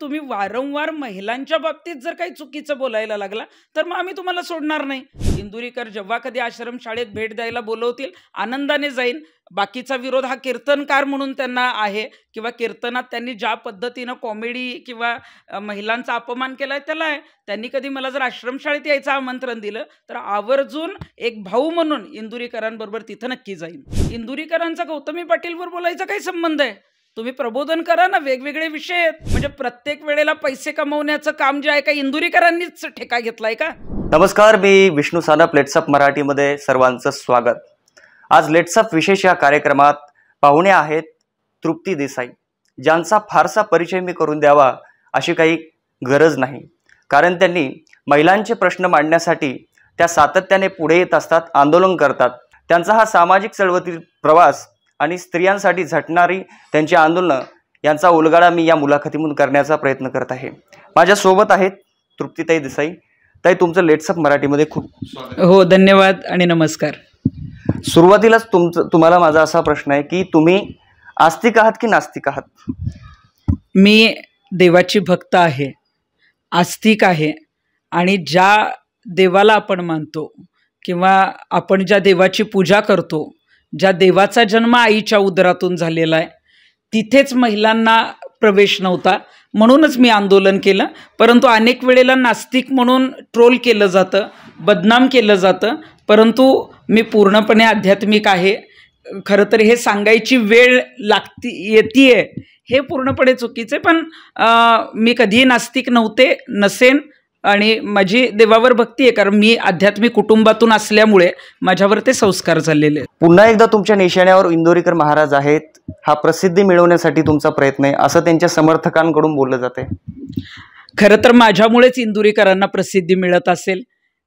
तुम्ही वारंवार महिलांच्या बाबतीत जर काही चुकीचं बोलायला लागला तर मग आम्ही तुम्हाला सोडणार नाही इंदुरीकर जेव्हा कधी आश्रमशाळेत भेट द्यायला बोलवतील आनंदाने जाईन बाकीचा विरोध हा कीर्तनकार म्हणून त्यांना आहे किंवा कीर्तनात त्यांनी ज्या पद्धतीनं कॉमेडी किंवा महिलांचा अपमान केला आहे त्याला आहे त्यांनी कधी मला जर आश्रमशाळेत यायचं आमंत्रण दिलं तर आवर्जून एक भाऊ म्हणून इंदुरीकरांबरोबर तिथं नक्की जाईन इंदुरीकरांचा गौतमी पाटीलवर बोलायचा काही संबंध आहे तुम्ही प्रबोधन करा ना वेगवेगळे विषय आहेत म्हणजे प्रत्येक वेळेला पैसे कमवण्याचं काम जे आहे का इंदुरीकरांनीच ठेका घेतलाय का नमस्कार मी विष्णू सानप लेट्सअप मराठीमध्ये सर्वांचं स्वागत आज लेट्सअप विशेष या कार्यक्रमात पाहुणे आहेत तृप्ती देसाई ज्यांचा फारसा परिचय मी करून द्यावा अशी काही गरज नाही कारण त्यांनी महिलांचे प्रश्न मांडण्यासाठी त्या सातत्याने पुढे येत असतात आंदोलन करतात त्यांचा हा सामाजिक चळवळीतील प्रवास आणि स्त्रियांसाठी झटणारी त्यांची आंदोलनं यांचा उलगाडा मी या मुलाखतीमधून करण्याचा प्रयत्न करत आहे माझ्यासोबत आहेत तृप्तीताई देसाई ताई तुमचं लेट्सअप मराठीमध्ये खूप हो धन्यवाद आणि नमस्कार सुरुवातीलाच तुमचं तुम्हाला माझा असा प्रश्न आहे की तुम्ही आस्तिक आहात की नास्तिक आहात मी देवाची भक्त आहे आस्तिक आहे आणि ज्या देवाला आपण मानतो किंवा आपण ज्या देवाची पूजा करतो ज्या देवाचा जन्म आईच्या उदरातून झालेला आहे तिथेच महिलांना प्रवेश नव्हता म्हणूनच मी आंदोलन केलं परंतु अनेक वेळेला नास्तिक म्हणून ट्रोल केलं जातं बदनाम केलं जातं परंतु मी पूर्णपणे आध्यात्मिक आहे खरं तर हे सांगायची वेळ लागती येते हे पूर्णपणे चुकीचे पण मी कधीही नास्तिक नव्हते नसेन आणि माझी देवावर भक्ती आहे कारण मी आध्यात्मिक कुटुंबातून असल्यामुळे माझ्यावर ते संस्कार झालेले पुन्हा एकदा तुमच्या निशाण्यावर इंदोरीकर महाराज आहेत हा प्रसिद्धी मिळवण्यासाठी तुमचा प्रयत्न आहे असं त्यांच्या समर्थकांकडून बोललं जाते खरं तर माझ्यामुळेच इंदुरीकरांना प्रसिद्धी मिळत असेल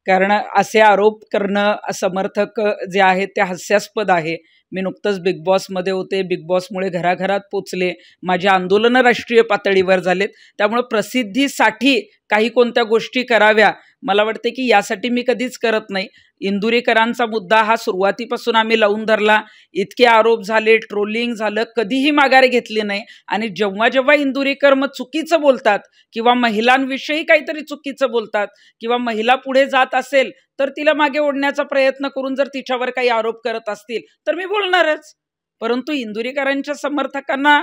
कारण असे आरोप करणं समर्थक जे आहेत ते हास्यास्पद आहे मी नुकतंच बिग बॉसमध्ये होते बिग बॉसमुळे घराघरात पोचले माझे आंदोलनं राष्ट्रीय पातळीवर झालेत त्यामुळं प्रसिद्धीसाठी काही कोणत्या गोष्टी कराव्या मला वाटते की यासाठी मी कधीच करत नाही इंदुरीकरांचा मुद्दा हा सुरुवातीपासून आम्ही लावून धरला इतके आरोप झाले ट्रोलिंग झालं कधीही माघार घेतली नाही आणि जेव्हा जेव्हा इंदुरीकर मग चुकीचं बोलतात किंवा महिलांविषयी काहीतरी चुकीचं बोलतात किंवा महिला पुढे जात असेल तर तिला मागे ओढण्याचा प्रयत्न करून जर तिच्यावर काही आरोप करत असतील तर मी बोलणारच परंतु इंदुरीकरांच्या समर्थकांना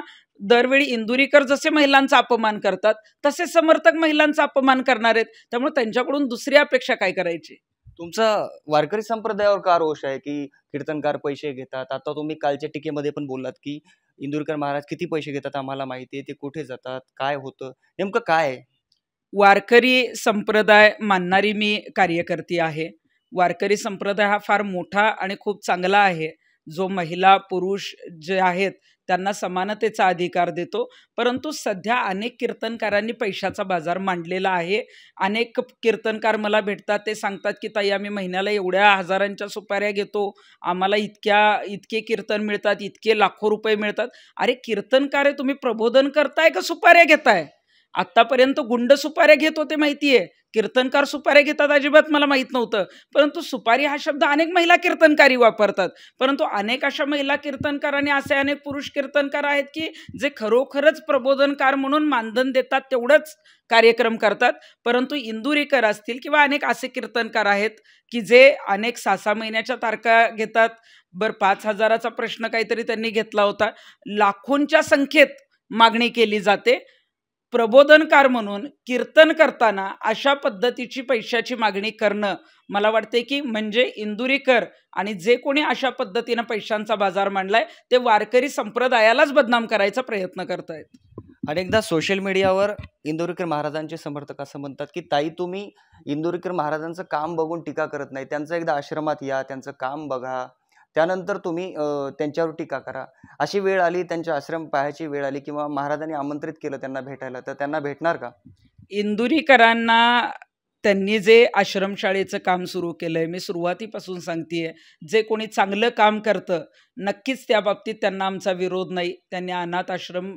दरवेळी इंदुरीकर जसे महिलांचा अपमान करतात तसे समर्थक महिलांचा अपमान करणार आहेत त्यामुळे त्यांच्याकडून दुसरी अपेक्षा काय करायची तुमचा वारकरी संप्रदायावर का रोष आहे की कीर्तनकार पैसे घेतात आता तुम्ही कालच्या टीकेमध्ये पण बोललात की इंदुरकर महाराज किती पैसे घेतात आम्हाला माहिती आहे ते कुठे जातात काय होतं नेमकं काय वारकरी संप्रदाय मानणारी मी कार्यकर्ती आहे वारकरी संप्रदाय हा फार मोठा आणि खूप चांगला आहे जो महिला पुरुष जे आहेत त्यांना समानतेचा अधिकार देतो परंतु सध्या अनेक कीर्तनकारांनी पैशाचा बाजार मांडलेला आहे अनेक कीर्तनकार मला भेटतात ते सांगतात की ताई आम्ही महिन्याला एवढ्या हजारांच्या सुपाऱ्या घेतो आम्हाला इतक्या इतके कीर्तन मिळतात इतके लाखो रुपये मिळतात अरे कीर्तनकार तुम्ही प्रबोधन करताय का सुपाऱ्या घेताय आत्तापर्यंत गुंड सुपाऱ्या घेत होते माहिती आहे कीर्तनकार सुपाऱ्या घेतात अजिबात मला माहीत नव्हतं परंतु सुपारी हा शब्द अनेक महिला कीर्तनकारी वापरतात परंतु अनेक अशा महिला कीर्तनकार आणि असे अनेक पुरुष कीर्तनकार आहेत की जे खरोखरच प्रबोधनकार म्हणून मानधन देतात तेवढंच कार्यक्रम करतात परंतु इंदुरीकर असतील किंवा अनेक असे कीर्तनकार आहेत की जे अनेक सहा सहा महिन्याच्या तारखा घेतात बरं पाच हजाराचा प्रश्न काहीतरी त्यांनी घेतला होता लाखोंच्या संख्येत मागणी केली जाते प्रबोधनकार म्हणून कीर्तन करताना अशा पद्धतीची पैशाची मागणी करणं मला वाटते की म्हणजे इंदुरीकर आणि जे कोणी अशा पद्धतीनं पैशांचा बाजार मांडलाय ते वारकरी संप्रदायालाच बदनाम करायचा प्रयत्न करत आहेत अनेकदा सोशल मीडियावर इंदुरीकर महाराजांचे समर्थक असं म्हणतात की ताई तुम्ही इंदुरीकर महाराजांचं काम बघून टीका करत नाही त्यांचं एकदा आश्रमात या त्यांचं काम बघा त्यानंतर तुम्ही त्यांच्यावर टीका करा अशी वेळ आली त्यांच्या आश्रम पाहायची वेळ आली किंवा महाराजांनी आमंत्रित केलं त्यांना भेटायला तर त्यांना भेटणार का इंदुरीकरांना त्यांनी जे आश्रमशाळेचं काम सुरू केलं आहे मी सुरुवातीपासून सांगतेय जे कोणी चांगलं काम करतं नक्कीच त्या बाबतीत त्यांना आमचा विरोध नाही त्यांनी अनाथ आश्रम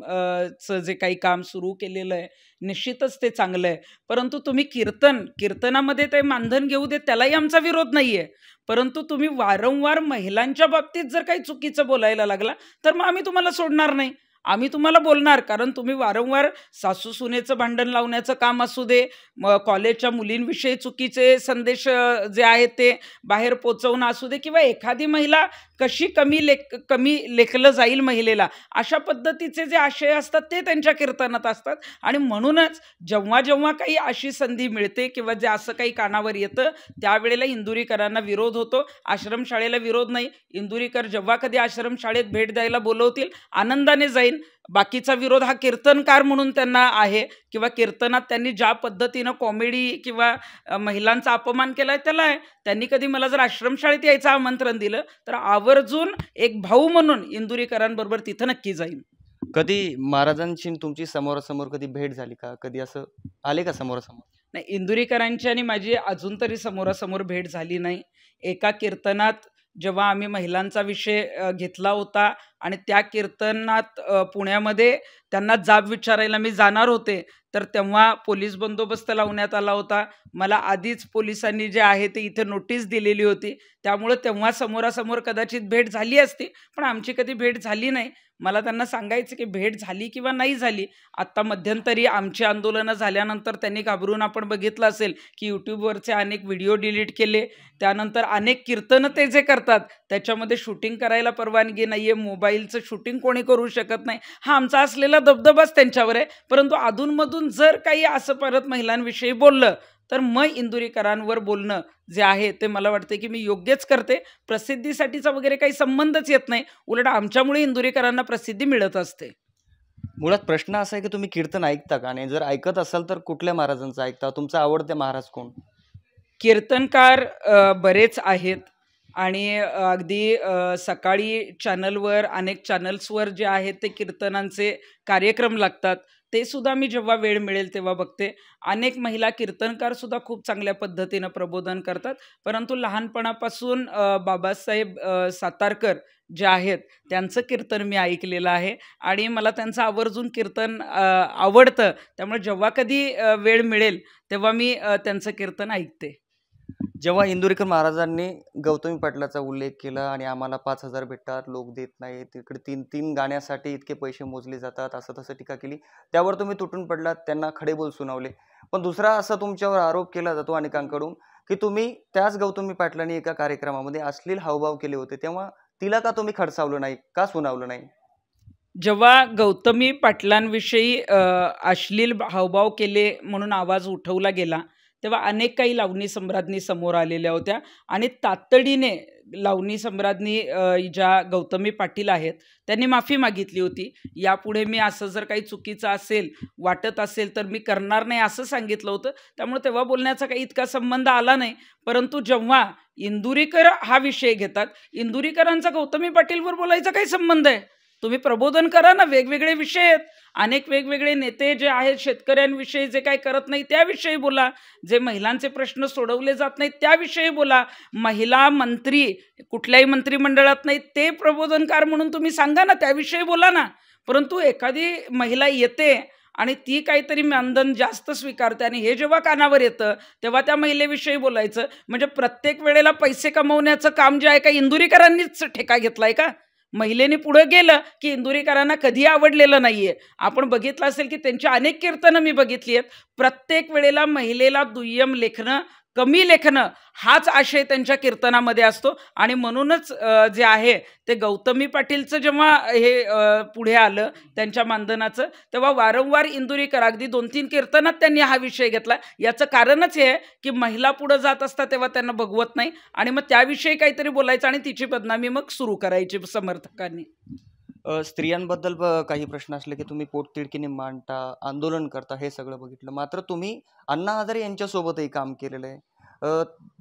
जे काही काम सुरू केलेलं आहे निश्चितच ते चांगलं आहे परंतु तुम्ही कीर्तन कीर्तनामध्ये ते मानधन घेऊ देत त्यालाही आमचा विरोध नाही आहे परंतु तुम्ही वारंवार महिलांच्या बाबतीत जर काही चुकीचं बोलायला लागला तर मग आम्ही तुम्हाला सोडणार नाही आम्ही तुम्हाला बोलणार कारण तुम्ही वारंवार सासू सुनेचं भांडण लावण्याचं काम असू दे म कॉलेजच्या मुलींविषयी चुकीचे संदेश जे आहेत ते बाहेर पोचवणं असू दे किंवा एखादी महिला कशी कमी लेख कमी लेखलं जाईल महिलेला अशा पद्धतीचे जे आशय असतात ते त्यांच्या कीर्तनात असतात आणि म्हणूनच जेव्हा जेव्हा काही अशी संधी मिळते किंवा जे असं काही कानावर येतं त्यावेळेला इंदुरीकरांना विरोध होतो आश्रमशाळेला विरोध नाही इंदुरीकर जेव्हा कधी आश्रमशाळेत भेट द्यायला बोलवतील आनंदाने जाईल बाकीचा विरोध हा कीर्तनकार म्हणून त्यांना आहे किंवा कीर्तनात त्यांनी ज्या पद्धतीनं कॉमेडी किंवा महिलांचा अपमान केला त्याला आहे त्यांनी कधी मला जर आश्रमशाळेत यायचं आमंत्रण दिलं तर आवर्जून एक भाऊ म्हणून इंदुरीकरांबरोबर तिथं नक्की जाईल कधी महाराजांची तुमची समोरासमोर कधी भेट झाली का कधी असं आले का समोरासमोर नाही इंदुरीकरांची आणि माझी अजून तरी समोरासमोर भेट झाली नाही एका कीर्तनात जेव्हा आम्ही महिलांचा विषय घेतला होता आणि त्या कीर्तनात पुण्यामध्ये त्यांना जाब विचारायला मी जाणार होते तर तेव्हा पोलीस बंदोबस्त लावण्यात आला होता मला आधीच पोलिसांनी जे आहे ते इथे नोटीस दिलेली होती त्यामुळं तेव्हा समोरासमोर कदाचित भेट झाली असती पण आमची कधी भेट झाली नाही मला त्यांना सांगायचं की भेट झाली किंवा नाही झाली आत्ता मध्यंतरी आमची आंदोलनं झाल्यानंतर त्यांनी घाबरून आपण बघितलं असेल की यूट्यूबवरचे अनेक व्हिडिओ डिलीट केले त्यानंतर अनेक कीर्तनं ते जे करतात त्याच्यामध्ये शूटिंग करायला परवानगी नाही आहे मोबाईलचं शूटिंग कोणी करू शकत नाही हा आमचा असलेला दबदबाच त्यांच्यावर आहे परंतु अधूनमधून जर काही असं परत महिलांविषयी बोललं तर मग इंदुरीकरांवर बोलणं जे आहे ते मला वाटते की मी योग्यच करते प्रसिद्धीसाठीचा वगैरे काही संबंधच येत नाही उलट आमच्यामुळे इंदुरीकरांना प्रसिद्धी मिळत असते मुळात प्रश्न असा आहे की तुम्ही कीर्तन ऐकता का आणि जर ऐकत असाल तर कुठल्या महाराजांचं ऐकता तुमचं आवडते महाराज कोण कीर्तनकार बरेच आहेत आणि अगदी सकाळी चॅनलवर अनेक चॅनल्सवर जे आहेत ते कीर्तनांचे कार्यक्रम लागतात ते सुद्धा मी जेव्हा वेळ मिळेल तेव्हा बघते अनेक महिला कीर्तनकार सुद्धा खूप चांगल्या पद्धतीनं प्रबोधन करतात परंतु लहानपणापासून बाबासाहेब सातारकर जे आहेत त्यांचं कीर्तन मी ऐकलेलं आहे आणि मला त्यांचं आवर्जून कीर्तन आवडतं त्यामुळे जेव्हा कधी वेळ मिळेल तेव्हा मी त्यांचं कीर्तन ऐकते जेव्हा इंदुरीकर महाराजांनी गौतमी पाटलाचा उल्लेख केला आणि आम्हाला पाच हजार भेटतात लोक देत नाहीत तिकडे तीन तीन गाण्यासाठी इतके पैसे मोजले जातात असं तसं टीका केली त्यावर तुम्ही तुटून पडलात त्यांना खडे बोल सुनावले पण दुसरा असा तुमच्यावर आरोप केला जातो अनेकांकडून की तुम्ही त्याच गौतमी पाटलांनी एका कार्यक्रमामध्ये अश्लील हावभाव केले होते तेव्हा तिला का तुम्ही खडसावलं नाही का सुनावलं नाही जेव्हा गौतमी पाटलांविषयी अश्लील हावभाव केले म्हणून आवाज उठवला गेला तेव्हा अनेक काही लावणी सम्राज्ञी समोर आलेल्या होत्या आणि तातडीने लावणी सम्राज्ञी ज्या गौतमी पाटील आहेत त्यांनी माफी मागितली होती यापुढे मी असं जर काही चुकीचं असेल वाटत असेल तर मी करणार नाही असं सांगितलं होतं त्यामुळे तेव्हा बोलण्याचा काही इतका संबंध आला नाही परंतु जेव्हा इंदुरीकर हा विषय घेतात इंदुरीकरांचा गौतमी पाटीलवर बोलायचा काही संबंध आहे तुम्ही प्रबोधन करा ना वेगवेगळे विषय आहेत अनेक वेगवेगळे नेते जे आहेत शेतकऱ्यांविषयी जे काही करत नाही त्याविषयी बोला जे महिलांचे प्रश्न सोडवले जात नाहीत त्याविषयी बोला महिला मंत्री कुठल्याही मंत्रिमंडळात नाही ते प्रबोधनकार म्हणून तुम्ही सांगा ना त्याविषयी बोला ना परंतु एखादी महिला येते आणि ती काहीतरी मानधन जास्त स्वीकारते आणि हे जेव्हा कानावर येतं तेव्हा त्या महिलेविषयी बोलायचं म्हणजे प्रत्येक वेळेला पैसे कमवण्याचं काम जे आहे का इंदुरीकरांनीच ठेका घेतलाय का महिलेने पुढं गेलं की इंदुरीकरांना कधी आवडलेलं नाहीये आपण बघितलं असेल की त्यांची अनेक कीर्तनं मी बघितली आहेत प्रत्येक वेळेला महिलेला दुय्यम लेखणं कमी लेखनं हाच आशय त्यांच्या कीर्तनामध्ये असतो आणि म्हणूनच जे आहे ते गौतमी पाटीलचं जेव्हा हे पुढे आलं त्यांच्या मानधनाचं तेव्हा वारंवार इंदुरीकर अगदी दोन तीन कीर्तनात त्यांनी हा विषय घेतला याचं कारणच हे आहे की महिला पुढं जात असता तेव्हा त्यांना बघवत नाही आणि मग त्याविषयी काहीतरी बोलायचं आणि तिची बदनामी मग सुरू करायची समर्थकांनी स्त्रियांबद्दल काही प्रश्न असले की तुम्ही पोटतिडकीने मांडता आंदोलन करता हे सगळं बघितलं मात्र तुम्ही अण्णा हजारे यांच्यासोबतही काम केलेलं आहे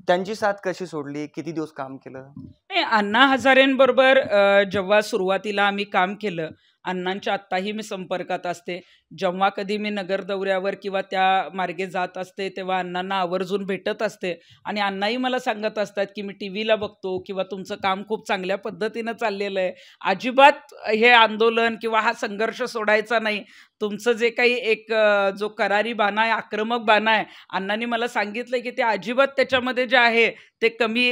त्यांची साथ कशी सोडली किती दिवस काम केलं नाही अण्णा हजारेंबरोबर जेव्हा सुरुवातीला आम्ही काम केलं अण्णांच्या आत्ताही मी संपर्कात असते जेव्हा कधी मी नगर दौऱ्यावर किंवा त्या मार्गे जात असते तेव्हा अण्णांना आवर्जून भेटत असते आणि अण्णाही मला सांगत असतात की मी टी व्हीला बघतो किंवा तुमचं काम खूप चांगल्या पद्धतीनं चाललेलं आहे अजिबात हे आंदोलन किंवा हा संघर्ष सोडायचा नाही तुमचं जे काही एक जो करारी बाणा आहे आक्रमक बाणा आहे अण्णांनी मला सांगितलं की ते अजिबात त्याच्यामध्ये जे आहे ते कमी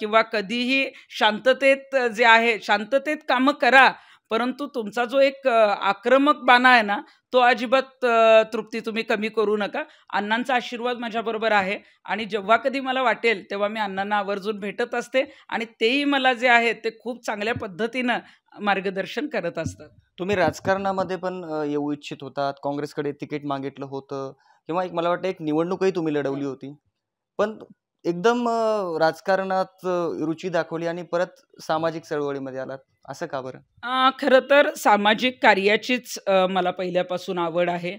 किंवा कधीही शांततेत जे आहे शांततेत कामं करा परंतु तुमचा जो एक आक्रमक बाणा आहे ना तो अजिबात तृप्ती तुम्ही कमी करू नका अण्णांचा आशीर्वाद माझ्याबरोबर आहे आणि जेव्हा कधी मला वाटेल तेव्हा मी अण्णांना आवर्जून भेटत असते आणि तेही मला जे आहे ते खूप चांगल्या पद्धतीनं मार्गदर्शन करत असतात तुम्ही राजकारणामध्ये पण येऊ इच्छित होतात काँग्रेसकडे तिकीट मागितलं होतं किंवा एक मला वाटतं एक निवडणूकही तुम्ही लढवली हो. होती पण एकदम राजकारणात रुची दाखवली आणि परत सामाजिक चळवळीमध्ये आला असं का बरं खरं तर सामाजिक कार्याचीच मला पहिल्यापासून आवड आहे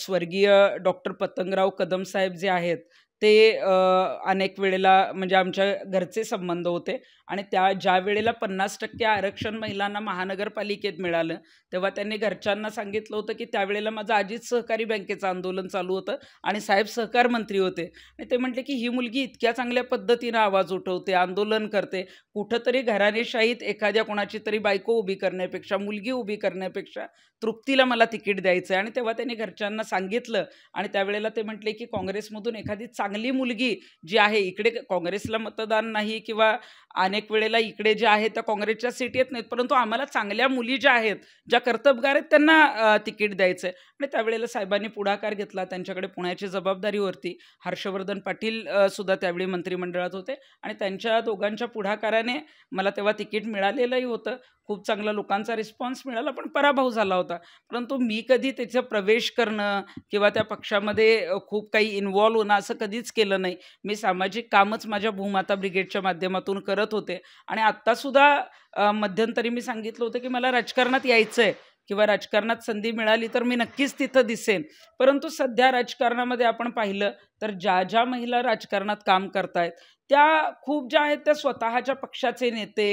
स्वर्गीय डॉक्टर पतंगराव कदम साहेब जे आहेत ते अनेक वेळेला म्हणजे आमच्या घरचे संबंध होते आणि त्या ज्या वेळेला पन्नास टक्के आरक्षण महिलांना महानगरपालिकेत मिळालं तेव्हा त्यांनी घरच्यांना सांगितलं होतं की त्यावेळेला माझं आजीच सहकारी बँकेचं आंदोलन चालू होतं आणि साहेब सहकार मंत्री होते आणि ते म्हटले की ही मुलगी इतक्या चांगल्या पद्धतीनं आवाज उठवते आंदोलन करते कुठंतरी घराणेशाहीत एखाद्या कोणाची तरी बायको उभी करण्यापेक्षा मुलगी उभी करण्यापेक्षा तृप्तीला मला तिकीट द्यायचं आहे आणि तेव्हा त्यांनी घरच्यांना सांगितलं आणि त्यावेळेला ते म्हटले की काँग्रेसमधून एखादी चांगली मुलगी जी आहे इकडे काँग्रेसला मतदान नाही किंवा अनेक वेळेला इकडे ज्या आहेत त्या काँग्रेसच्या सीट येत नाहीत परंतु आम्हाला चांगल्या मुली ज्या आहेत ज्या कर्तबगार आहेत त्यांना तिकीट द्यायचं आहे आणि त्यावेळेला साहेबांनी पुढाकार घेतला त्यांच्याकडे पुण्याची जबाबदारीवरती हर्षवर्धन पाटील सुद्धा त्यावेळी मंत्रिमंडळात होते आणि त्यांच्या दोघांच्या पुढाकाराने मला तेव्हा तिकीट मिळालेलंही होतं खूप चांगला लोकांचा रिस्पॉन्स मिळाला पण पराभव झाला होता परंतु मी कधी त्याचं प्रवेश करणं किंवा त्या पक्षामध्ये खूप काही इन्व्हॉल्व होणं असं कधीच केलं नाही मी सामाजिक कामच माझ्या भूमाता ब्रिगेडच्या माध्यमातून करत करत होते आणि सुद्धा मध्यंतरी मी सांगितलं होतं की मला राजकारणात यायचं आहे किंवा राजकारणात संधी मिळाली तर मी नक्कीच तिथं दिसेन परंतु सध्या राजकारणामध्ये आपण पाहिलं तर ज्या ज्या महिला राजकारणात काम करतायत त्या खूप ज्या आहेत त्या स्वतःच्या पक्षाचे नेते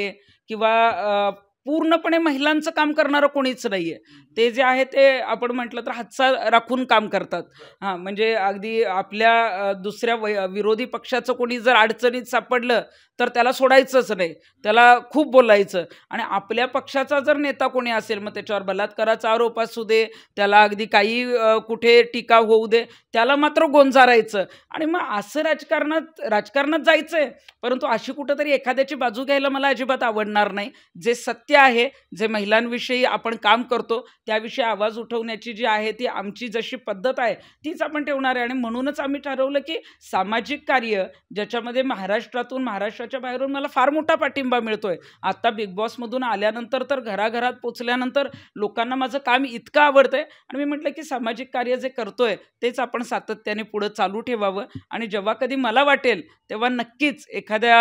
किंवा पूर्णपणे महिलांचं काम करणारं कोणीच नाही ते जे आहे ते आपण म्हटलं तर हातचा राखून काम करतात हां म्हणजे अगदी आपल्या दुसऱ्या विरोधी पक्षाचं कोणी जर अडचणीत सापडलं तर त्याला सोडायचंच नाही त्याला खूप बोलायचं आणि आपल्या पक्षाचा जर नेता कोणी असेल मग त्याच्यावर बलात्काराचा आरोप असू दे त्याला अगदी काही कुठे टीका होऊ दे त्याला मात्र गोंजारायचं आणि मग असं राजकारणात राजकारणात जायचं आहे परंतु अशी कुठंतरी एखाद्याची बाजू घ्यायला मला अजिबात आवडणार नाही जे सत्य आहे जे महिलांविषयी आपण काम करतो त्याविषयी आवाज उठवण्याची जी आहे ती आमची जशी पद्धत आहे तीच आपण ठेवणार आहे आणि म्हणूनच आम्ही ठरवलं की सामाजिक कार्य ज्याच्यामध्ये महाराष्ट्रातून महाराष्ट्र देशाच्या बाहेरून मला फार मोठा पाठिंबा मिळतोय आता बिग बॉसमधून आल्यानंतर तर घराघरात पोचल्यानंतर लोकांना माझं काम इतकं आवडतंय आणि मी म्हटलं की सामाजिक कार्य जे करतोय तेच आपण सातत्याने पुढं चालू ठेवावं आणि जेव्हा कधी मला वाटेल तेव्हा नक्कीच एखाद्या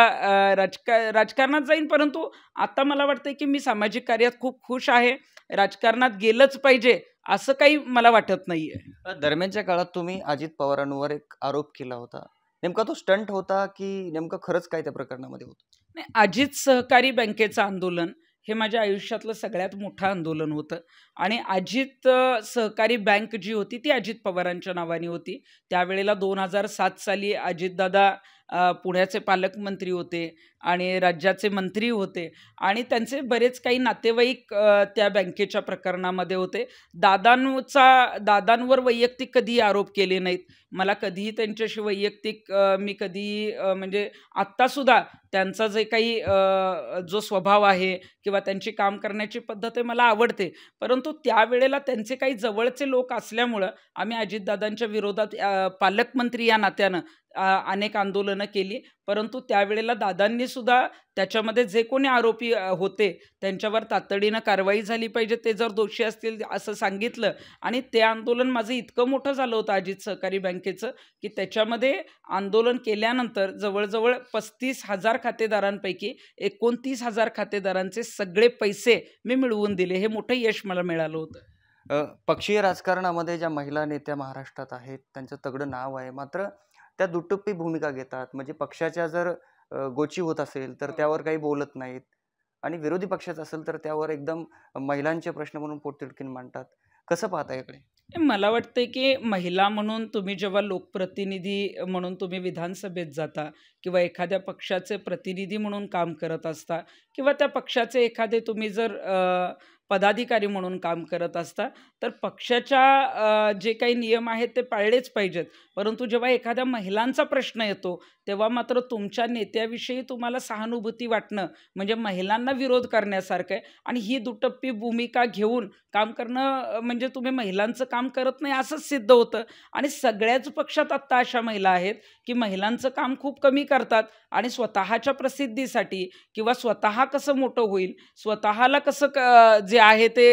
राजका राजकारणात जाईन परंतु आता मला वाटतंय की मी सामाजिक कार्यात खूप खुश आहे राजकारणात गेलंच पाहिजे असं काही मला वाटत नाहीये दरम्यानच्या काळात तुम्ही अजित पवारांवर एक आरोप केला होता नेमका तो स्टंट होता की नेमकं खरंच काय त्या प्रकरणामध्ये होतं नाही अजित सहकारी बँकेचं आंदोलन हे माझ्या आयुष्यातलं सगळ्यात मोठं आंदोलन होतं आणि अजित सहकारी बँक जी होती ती अजित पवारांच्या नावाने होती त्यावेळेला दोन हजार सात साली अजितदादा पुण्याचे पालकमंत्री होते आणि राज्याचे मंत्री होते आणि त्यांचे बरेच काही नातेवाईक त्या बँकेच्या प्रकरणामध्ये होते दादांचा दादांवर वैयक्तिक कधी आरोप केले नाहीत मला कधीही त्यांच्याशी वैयक्तिक मी कधी म्हणजे आत्तासुद्धा त्यांचा जे काही जो स्वभाव आहे किंवा त्यांची काम करण्याची पद्धत आहे मला आवडते परंतु त्यावेळेला त्यांचे काही जवळचे लोक असल्यामुळं आम्ही अजितदादांच्या विरोधात पालकमंत्री या नात्यानं अनेक आंदोलनं केली परंतु त्यावेळेला दादांनी सुद्धा त्याच्यामध्ये जे कोणी आरोपी होते त्यांच्यावर तातडीनं कारवाई झाली पाहिजे ते जर दोषी असतील असं सांगितलं आणि ते आंदोलन माझं इतकं मोठं झालं होतं अजित सहकारी बँकेचं की त्याच्यामध्ये आंदोलन केल्यानंतर जवळजवळ पस्तीस हजार खातेदारांपैकी एकोणतीस हजार खातेदारांचे सगळे पैसे मी मिळवून दिले हे मोठं यश मला मिळालं होतं पक्षीय राजकारणामध्ये ज्या महिला नेत्या महाराष्ट्रात आहेत त्यांचं तगडं नाव आहे मात्र त्या दुटप्पी भूमिका घेतात म्हणजे पक्षाच्या जर गोची होत असेल तर त्यावर काही बोलत नाहीत आणि विरोधी पक्षाचं असेल तर त्यावर एकदम महिलांचे प्रश्न म्हणून पोटतिडकीन मांडतात कसं पाहता याकडे मला वाटतं की महिला म्हणून तुम्ही जेव्हा लोकप्रतिनिधी म्हणून तुम्ही विधानसभेत जाता किंवा एखाद्या पक्षाचे प्रतिनिधी म्हणून काम करत असता किंवा त्या पक्षाचे एखादे तुम्ही जर पदाधिकारी म्हणून काम करत असता तर पक्षाच्या जे काही नियम आहेत ते पाळलेच पाहिजेत परंतु जेव्हा एखाद्या महिलांचा प्रश्न येतो तेव्हा मात्र तुमच्या नेत्याविषयी तुम्हाला सहानुभूती वाटणं म्हणजे महिलांना विरोध करण्यासारखं आहे आणि ही दुटप्पी भूमिका घेऊन काम करणं म्हणजे तुम्ही महिलांचं काम करत नाही असंच सिद्ध होतं आणि सगळ्याच पक्षात आत्ता अशा महिला आहेत की महिलांचं काम खूप कमी करतात आणि स्वतःच्या प्रसिद्धीसाठी किंवा स्वतः कसं मोठं होईल स्वतःला कसं क जे आहे ते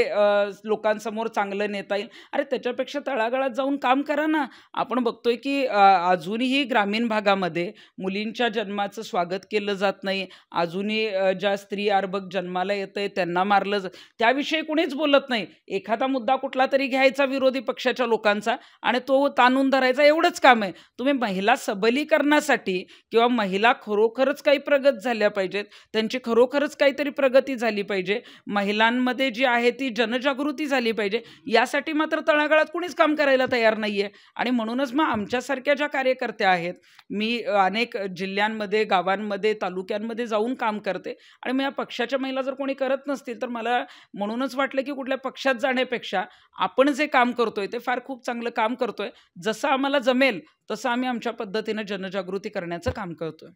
लोकांसमोर चांगलं नेता येईल अरे त्याच्यापेक्षा तळागाळात जाऊन काम करा ना आपण बघतोय की अजूनही ग्रामीण भागामध्ये मुलींच्या जन्माचं स्वागत केलं जात नाही अजूनही ज्या स्त्री अर्भक जन्माला येत आहे त्यांना मारलं जात त्याविषयी कुणीच बोलत नाही एखादा मुद्दा कुठला तरी घ्यायचा विरोधी पक्षाच्या लोकांचा आणि तो ताणून धरायचा एवढंच काम आहे तुम्ही महिला सब सबलीकरणासाठी किंवा महिला खरोखरच काही प्रगत झाल्या पाहिजेत त्यांची खरोखरच काहीतरी प्रगती झाली पाहिजे महिलांमध्ये जी आहे ती जनजागृती झाली पाहिजे यासाठी मात्र तळागाळात कुणीच काम करायला तयार नाही आहे आणि म्हणूनच मग आमच्यासारख्या ज्या कार्यकर्त्या आहेत मी अनेक जिल्ह्यांमध्ये गावांमध्ये तालुक्यांमध्ये जाऊन काम करते आणि मग या पक्षाच्या महिला जर कोणी करत नसतील तर मला म्हणूनच वाटलं की कुठल्या पक्षात जाण्यापेक्षा आपण जे काम करतोय ते फार खूप चांगलं काम करतोय जसं आम्हाला जमेल तसं आम्ही आमच्या पद्धतीने जनजागृती करण्याचं काम करतोय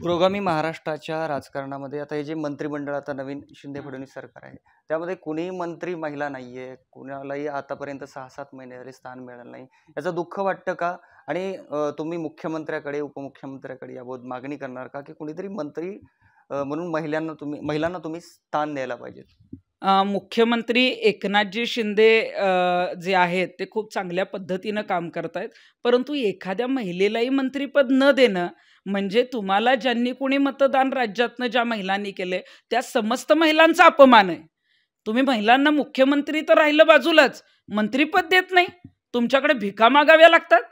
पुरोगामी महाराष्ट्राच्या राजकारणामध्ये आता हे जे मंत्रिमंडळ आता नवीन शिंदे फडणवीस सरकार आहे त्यामध्ये कुणीही मंत्री महिला नाही आहे कुणालाही आतापर्यंत सहा सात महिने स्थान मिळालं नाही याचं दुःख वाटतं का आणि तुम्ही मुख्यमंत्र्याकडे उपमुख्यमंत्र्याकडे याबाबत मागणी करणार का की कुणीतरी मंत्री म्हणून महिलांना तुम्ही महिलांना तुम्ही स्थान द्यायला पाहिजेत मुख्यमंत्री एकनाथजी शिंदे जे आहेत ते खूप चांगल्या पद्धतीनं काम करतायत. परंतु एखाद्या महिलेलाही मंत्रीपद न देणं म्हणजे तुम्हाला ज्यांनी कोणी मतदान राज्यातनं ज्या महिलांनी केलंय, त्या समस्त महिलांचा अपमान आहे. तुम्ही महिलांना मुख्यमंत्री तर राहिलं बाजूलाच, मंत्रीपद देत नाही. तुमच्याकडे भिका मागाव्या लागतात.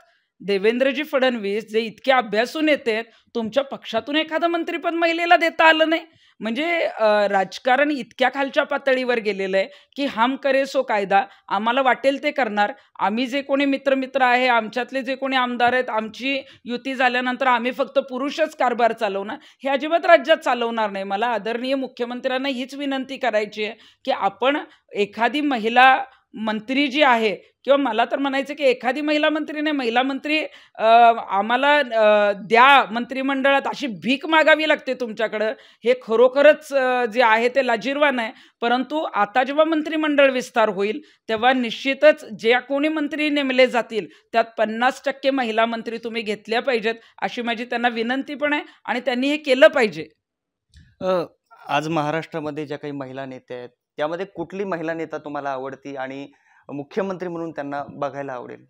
देवेंद्रजी फडणवीस जे इतके अभ्यासून येते तुमच्या पक्षातून एखादं मंत्रीपद महिलेला देता आलं नाही. म्हणजे राजकारण इतक्या खालच्या पातळीवर गेलेलं आहे की हम करे सो कायदा आम्हाला वाटेल ते करणार आम्ही जे कोणी मित्रमित्र आहे आमच्यातले जे कोणी आमदार आहेत आमची युती झाल्यानंतर आम्ही फक्त पुरुषच कारभार चालवणार हे अजिबात राज्यात चालवणार नाही मला आदरणीय मुख्यमंत्र्यांना हीच विनंती करायची आहे की आपण एखादी महिला मंत्री जी आहे किंवा मला तर म्हणायचं की एखादी महिला मंत्री नाही महिला मंत्री आम्हाला द्या मंत्रिमंडळात अशी भीक मागावी लागते तुमच्याकडं हे खरोखरच जे आहे ते लाजीरवान आहे परंतु आता जेव्हा मंत्रिमंडळ विस्तार होईल तेव्हा निश्चितच ज्या कोणी मंत्री नेमले जातील त्यात पन्नास टक्के महिला मंत्री तुम्ही घेतल्या पाहिजेत अशी माझी त्यांना विनंती पण आहे आणि त्यांनी हे केलं पाहिजे आज महाराष्ट्रामध्ये ज्या काही महिला नेत्या आहेत त्यामध्ये कुठली महिला नेता तुम्हाला आवडती आणि मुख्यमंत्री म्हणून त्यांना बघायला आवडेल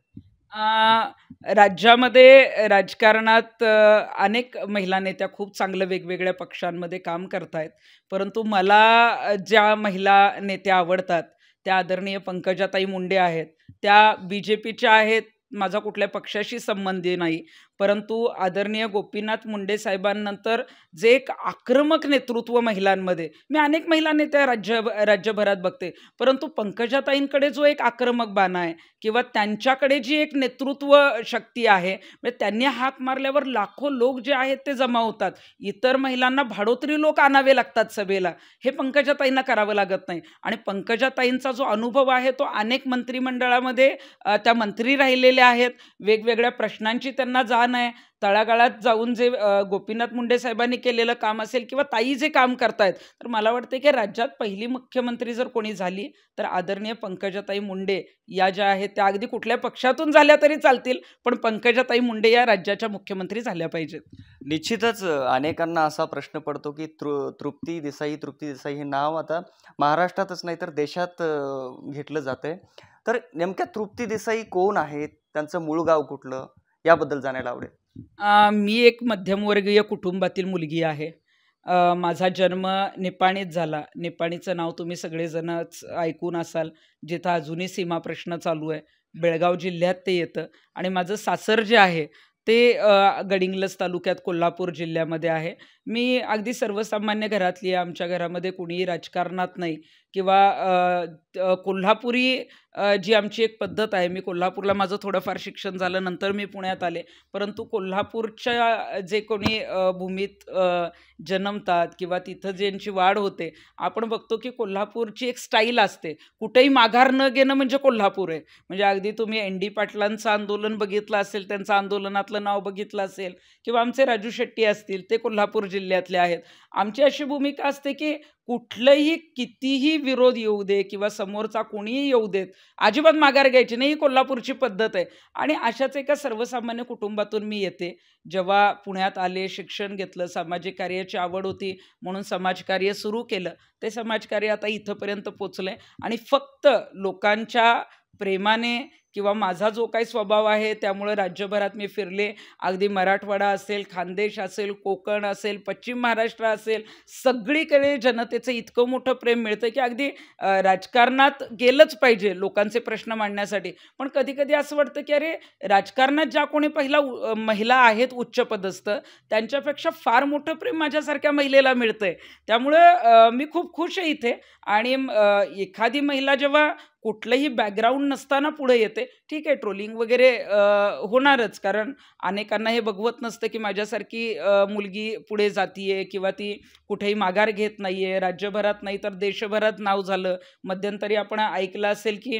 राज्यामध्ये राजकारणात अनेक महिला नेत्या खूप चांगलं वेगवेगळ्या पक्षांमध्ये काम आहेत परंतु मला ज्या महिला नेत्या आवडतात त्या आदरणीय पंकजाताई मुंडे आहेत त्या बी जे पीच्या आहेत माझा कुठल्या पक्षाशी संबंधी नाही परंतु आदरणीय गोपीनाथ मुंडे साहेबांनंतर जे एक आक्रमक नेतृत्व महिलांमध्ये मी अनेक महिला नेत्या राज्य राज्यभरात बघते परंतु पंकजाताईंकडे जो एक आक्रमक बाणा आहे किंवा त्यांच्याकडे जी एक नेतृत्व शक्ती आहे म्हणजे त्यांनी हाक मारल्यावर लाखो लोक जे आहेत ते जमा होतात इतर महिलांना भाडोत्री लोक आणावे लागतात सभेला हे पंकजाताईंना करावं लागत नाही आणि पंकजाताईंचा जो अनुभव आहे तो अनेक मंत्रिमंडळामध्ये त्या मंत्री राहिलेल्या आहेत वेगवेगळ्या प्रश्नांची त्यांना जाण नाही तळागाळात जाऊन जे गोपीनाथ मुंडे साहेबांनी केलेलं काम असेल किंवा ताई जे काम करतायत तर मला वाटतं की राज्यात पहिली मुख्यमंत्री जर कोणी झाली तर आदरणीय पंकजाताई मुंडे या ज्या आहेत त्या अगदी कुठल्या पक्षातून झाल्या तरी चालतील पण पंकजाताई मुंडे या राज्याच्या मुख्यमंत्री झाल्या पाहिजेत निश्चितच अनेकांना असा प्रश्न पडतो की तृ तृप्ती देसाई तृप्ती देसाई हे नाव आता महाराष्ट्रातच नाही तर देशात घेतलं जात आहे तर नेमक्या तृप्ती देसाई कोण आहेत त्यांचं मूळ गाव कुठलं याबद्दल जाण्याला आवडेल मी एक मध्यमवर्गीय कुटुंबातील मुलगी आहे माझा जन्म निपाणीत झाला निपाणीचं नाव तुम्ही सगळेजणच ऐकून असाल जिथं अजूनही सीमा प्रश्न चालू आहे बेळगाव जिल्ह्यात ते येतं आणि माझं सासर जे आहे ते गडिंग्लज तालुक्यात कोल्हापूर जिल्ह्यामध्ये आहे मी अगदी सर्वसामान्य घरातली आहे आमच्या घरामध्ये कोणीही राजकारणात नाही किंवा कोल्हापुरी जी आमची एक पद्धत आहे मी कोल्हापूरला माझं थोडंफार शिक्षण झालं नंतर मी पुण्यात आले परंतु कोल्हापूरच्या जे कोणी भूमीत जन्मतात किंवा तिथं ज्यांची वाढ होते आपण बघतो की कोल्हापूरची एक स्टाईल असते कुठेही माघार न घेणं म्हणजे कोल्हापूर आहे म्हणजे अगदी तुम्ही एन डी पाटलांचं आंदोलन बघितलं असेल त्यांचं आंदोलनातलं नाव बघितलं असेल किंवा आमचे राजू शेट्टी असतील ते कोल्हापूर जिल्ह्यातले आहेत आमची अशी भूमिका असते की कुठलंही कितीही विरोध येऊ दे किंवा समोरचा कोणीही येऊ देत अजिबात माघार घ्यायची नाही ही कोल्हापूरची पद्धत आहे आणि अशाच एका सर्वसामान्य कुटुंबातून मी येते जेव्हा पुण्यात आले शिक्षण घेतलं सामाजिक कार्याची आवड होती म्हणून समाजकार्य सुरू केलं ते समाजकार्य आता इथंपर्यंत पोचलं आणि फक्त लोकांच्या प्रेमाने किंवा माझा जो काही स्वभाव आहे त्यामुळं राज्यभरात मी फिरले अगदी मराठवाडा असेल खानदेश असेल कोकण असेल पश्चिम महाराष्ट्र असेल सगळीकडे जनतेचं इतकं मोठं प्रेम मिळतं की अगदी राजकारणात गेलंच पाहिजे लोकांचे प्रश्न मांडण्यासाठी पण कधी कधी असं वाटतं की अरे राजकारणात ज्या कोणी पहिला महिला आहेत उच्चपदस्थ त्यांच्यापेक्षा फार मोठं प्रेम माझ्यासारख्या महिलेला मिळतंय त्यामुळं मी खूप खुश आहे इथे आणि एखादी महिला जेव्हा कुठलंही बॅकग्राऊंड नसताना पुढे येते ठीक आहे ट्रोलिंग वगैरे होणारच कारण अनेकांना हे बघवत नसतं की माझ्यासारखी मुलगी पुढे जातीये किंवा ती कुठेही माघार घेत नाही आहे राज्यभरात नाही तर देशभरात नाव झालं मध्यंतरी आपण ऐकलं असेल की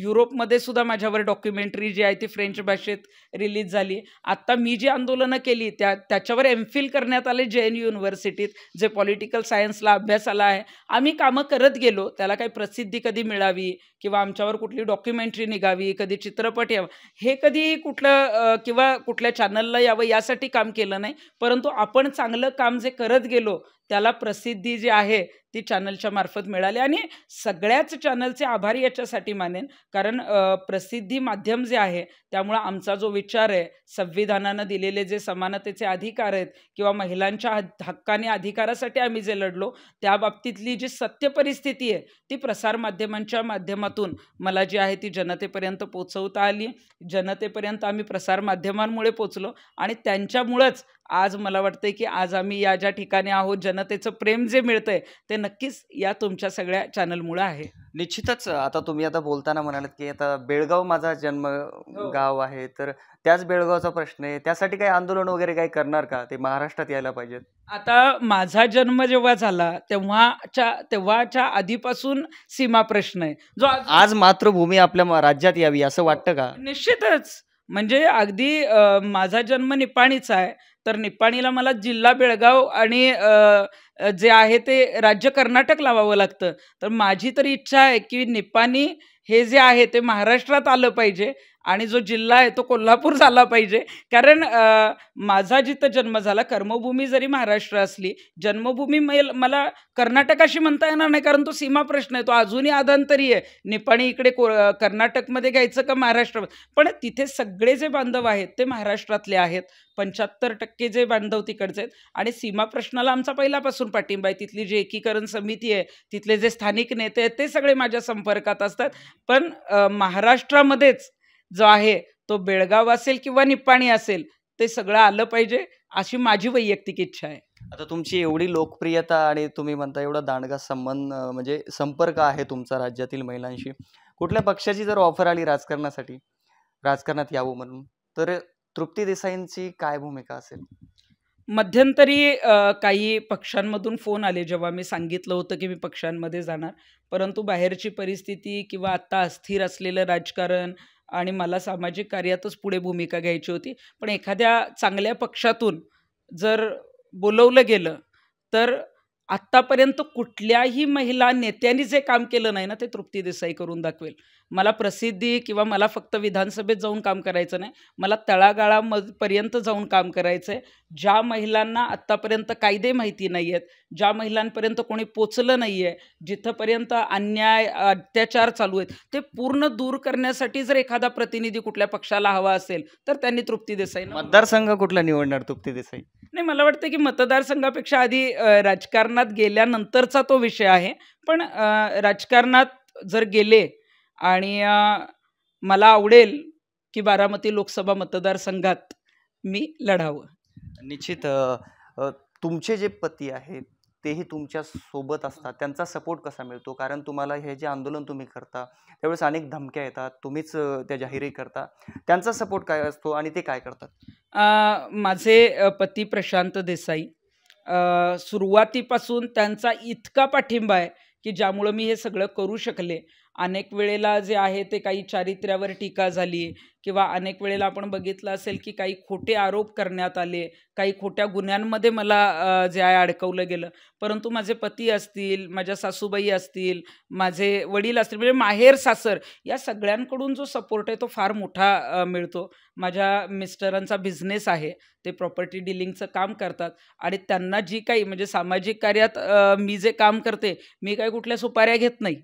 युरोपमध्ये सुद्धा माझ्यावर डॉक्युमेंटरी जी आहे ती फ्रेंच भाषेत रिलीज झाली आत्ता मी जी आंदोलनं केली त्या त्याच्यावर एमफिल करण्यात आले जे युनिव्हर्सिटीत जे पॉलिटिकल सायन्सला अभ्यास आला आहे आम्ही कामं करत गेलो त्याला काही प्रसिद्धी कधी मिळावी किंवा आमच्यावर कुठली डॉक्युमेंटरी निघावी कधी चित्रपट यावं हे कधी कुठलं किंवा कुठल्या चॅनलला यावं यासाठी काम केलं नाही परंतु आपण चांगलं काम जे करत गेलो त्याला प्रसिद्धी जी आहे ती चॅनलच्या मार्फत मिळाली आणि सगळ्याच चॅनलचे आभारी याच्यासाठी मानेन कारण प्रसिद्धी माध्यम जे आहे त्यामुळं आमचा जो विचार आहे संविधानानं दिलेले जे समानतेचे अधिकार आहेत किंवा महिलांच्या हक्काने अधिकारासाठी आम्ही जे लढलो त्या बाबतीतली जी सत्य परिस्थिती आहे ती प्रसारमाध्यमांच्या माध्यमातून मला जी आहे ती जनतेपर्यंत पोचवता आली जनतेपर्यंत आम्ही प्रसारमाध्यमांमुळे पोचलो आणि त्यांच्यामुळंच आज मला वाटतंय की आज आम्ही या ज्या ठिकाणी आहोत जनतेचं प्रेम जे मिळतंय ते नक्कीच या तुमच्या सगळ्या चॅनलमुळं आहे निश्चितच आता तुम्ही आता बोलताना म्हणालात की आता बेळगाव माझा जन्म हो. गाव आहे तर त्याच बेळगावचा प्रश्न आहे त्यासाठी काही आंदोलन वगैरे काही करणार का ते महाराष्ट्रात यायला पाहिजेत आता माझा जन्म जेव्हा झाला तेव्हाच्या तेव्हाच्या आधीपासून सीमा प्रश्न आहे जो आज मातृभूमी आपल्या राज्यात यावी असं वाटतं का निश्चितच म्हणजे अगदी माझा जन्म निपाणीचा आहे तर निपाणीला मला जिल्हा बेळगाव आणि जे आहे ते राज्य कर्नाटक लावावं लागतं तर माझी तरी इच्छा आहे की निपाणी हे जे आहे ते महाराष्ट्रात आलं पाहिजे आणि जो जिल्हा आहे तो कोल्हापूर झाला पाहिजे कारण माझा जिथं जन्म झाला कर्मभूमी जरी महाराष्ट्र असली जन्मभूमी मला कर्नाटकाशी म्हणता येणार नाही कारण तो सीमा प्रश्न आहे तो अजूनही आधांतरी आहे निपाणी इकडे को कर्नाटकमध्ये घ्यायचं का महाराष्ट्र पण तिथे सगळे जे बांधव आहेत ते महाराष्ट्रातले आहेत पंच्याहत्तर टक्के जे बांधव तिकडचे आहेत आणि सीमा प्रश्नाला आमचा पहिल्यापासून पाठिंबा आहे तिथली जी एकीकरण समिती आहे तिथले जे स्थानिक नेते आहेत ते सगळे माझ्या संपर्कात असतात पण महाराष्ट्रामध्येच जो आहे तो बेळगाव असेल किंवा निपाणी असेल ते सगळं आलं पाहिजे अशी माझी वैयक्तिक इच्छा आहे आता तुमची एवढी लोकप्रियता आणि तुम्ही म्हणता एवढा दांडगा संबंध म्हणजे संपर्क आहे तुमचा राज्यातील महिलांशी कुठल्या पक्षाची जर ऑफर आली राजकारणासाठी राजकारणात यावं म्हणून तर तृप्ती देसाईंची काय भूमिका असेल मध्यंतरी काही पक्षांमधून फोन आले जेव्हा मी सांगितलं होतं की मी पक्षांमध्ये जाणार परंतु बाहेरची परिस्थिती किंवा आत्ता अस्थिर असलेलं राजकारण आणि मला सामाजिक कार्यातच पुढे भूमिका घ्यायची होती पण एखाद्या चांगल्या पक्षातून जर बोलवलं गेलं तर आत्तापर्यंत कुठल्याही महिला नेत्यांनी जे काम केलं नाही ना ते तृप्ती देसाई करून दाखवेल मला प्रसिद्धी किंवा मला फक्त विधानसभेत जाऊन काम करायचं नाही मला तळागाळापर्यंत जाऊन काम करायचं आहे ज्या महिलांना आत्तापर्यंत कायदे माहिती नाही आहेत ज्या महिलांपर्यंत कोणी पोचलं नाही आहे जिथंपर्यंत अन्याय अत्याचार चालू आहेत ते पूर्ण दूर करण्यासाठी जर एखादा प्रतिनिधी कुठल्या पक्षाला हवा असेल तर त्यांनी तृप्ती देसाई मतदारसंघ कुठला निवडणार तृप्ती देसाई नाही मला वाटतं की मतदारसंघापेक्षा आधी राजकारण राजकारणात गेल्यानंतरचा तो विषय आहे पण राजकारणात जर गेले आणि मला आवडेल की बारामती लोकसभा मतदारसंघात मी लढावं निश्चित तुमचे जे पती आहेत तेही तुमच्या सोबत असतात त्यांचा सपोर्ट कसा मिळतो कारण तुम्हाला हे जे आंदोलन तुम्ही करता त्यावेळेस अनेक धमक्या येतात तुम्हीच त्या जाहीरही करता त्यांचा सपोर्ट काय असतो आणि ते काय करतात माझे पती प्रशांत देसाई सुरुवातीपासून त्यांचा इतका पाठिंबा आहे की ज्यामुळं मी हे सगळं करू शकले अनेक वेळेला जे आहे ते काही चारित्र्यावर टीका झाली किंवा अनेक वेळेला आपण बघितलं असेल की काही खोटे आरोप करण्यात आले काही खोट्या गुन्ह्यांमध्ये मला जे आहे अडकवलं गेलं परंतु माझे पती असतील माझ्या सासूबाई असतील माझे वडील असतील म्हणजे माहेर सासर या सगळ्यांकडून जो सपोर्ट आहे तो फार मोठा मिळतो माझ्या मिस्टरांचा बिझनेस आहे ते प्रॉपर्टी डिलिंगचं काम करतात आणि त्यांना जी काही म्हणजे सामाजिक कार्यात मी जे काम करते मी काही कुठल्या सुपाऱ्या घेत नाही